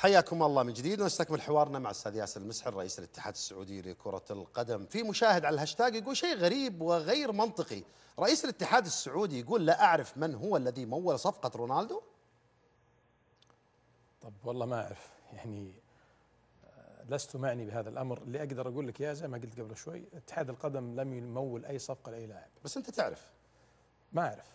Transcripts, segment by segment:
حياكم الله من جديد ونستكمل حوارنا مع الاستاذ ياسر المسحر رئيس الاتحاد السعودي لكرة القدم، في مشاهد على الهاشتاج يقول شيء غريب وغير منطقي، رئيس الاتحاد السعودي يقول لا اعرف من هو الذي مول صفقة رونالدو؟ طب والله ما اعرف، يعني آه، لست معني بهذا الامر، اللي اقدر اقول لك يا زي ما قلت قبل شوي، اتحاد القدم لم يمول اي صفقة لاي لاعب. بس انت تعرف؟ ما اعرف.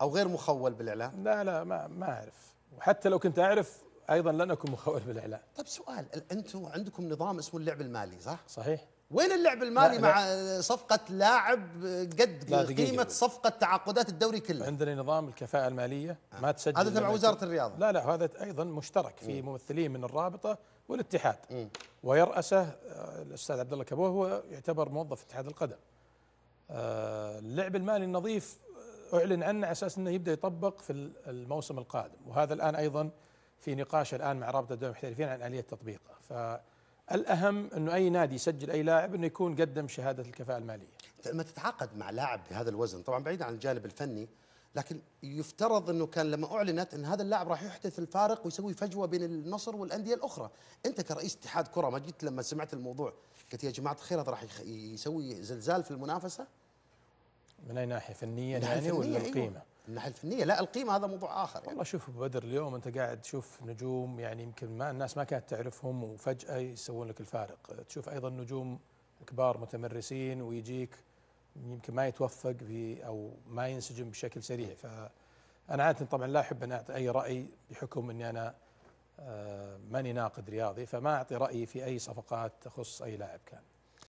او غير مخول بالاعلام؟ لا لا ما ما اعرف، وحتى لو كنت اعرف ايضا لن اكون مخول بالاعلام طيب سؤال انتم عندكم نظام اسمه اللعب المالي صح؟ صحيح وين اللعب المالي لا مع لا صفقة لاعب قد لا قيمة صفقة تعاقدات الدوري كله؟ عندنا نظام الكفاءة المالية آه. ما تسجل هذا تبع وزارة الرياضة لا لا هذا أيضا مشترك في ممثلين من الرابطة والاتحاد ويرأسه آه، الأستاذ عبد الله كبوه هو يعتبر موظف اتحاد القدم آه، اللعب المالي النظيف آه، أعلن عنه على أساس أنه يبدأ يطبق في الموسم القادم وهذا الآن أيضا في نقاش الان مع رابطه الدول المحترفين عن اليه التطبيق فالاهم انه اي نادي يسجل اي لاعب انه يكون قدم شهاده الكفاءه الماليه لما تتعاقد مع لاعب بهذا الوزن طبعا بعيد عن الجانب الفني لكن يفترض انه كان لما اعلنت ان هذا اللاعب راح يحدث الفارق ويسوي فجوه بين النصر والانديه الاخرى، انت كرئيس اتحاد كره ما جيت لما سمعت الموضوع قلت يا جماعه الخير هذا راح يسوي زلزال في المنافسه؟ من اي ناحيه فنيا يعني ولا القيمه؟ أيوة. الناحيه الفنيه لا القيمه هذا موضوع اخر يعني. والله شوف بدر اليوم انت قاعد تشوف نجوم يعني يمكن ما الناس ما كانت تعرفهم وفجاه يسوون لك الفارق تشوف ايضا نجوم كبار متمرسين ويجيك يمكن ما يتوفق في او ما ينسجم بشكل سريع نعم. ف انا عاده طبعا لا احب ان اعطي اي راي بحكم اني انا آه، ماني ناقد رياضي فما اعطي رايي في اي صفقات تخص اي لاعب كان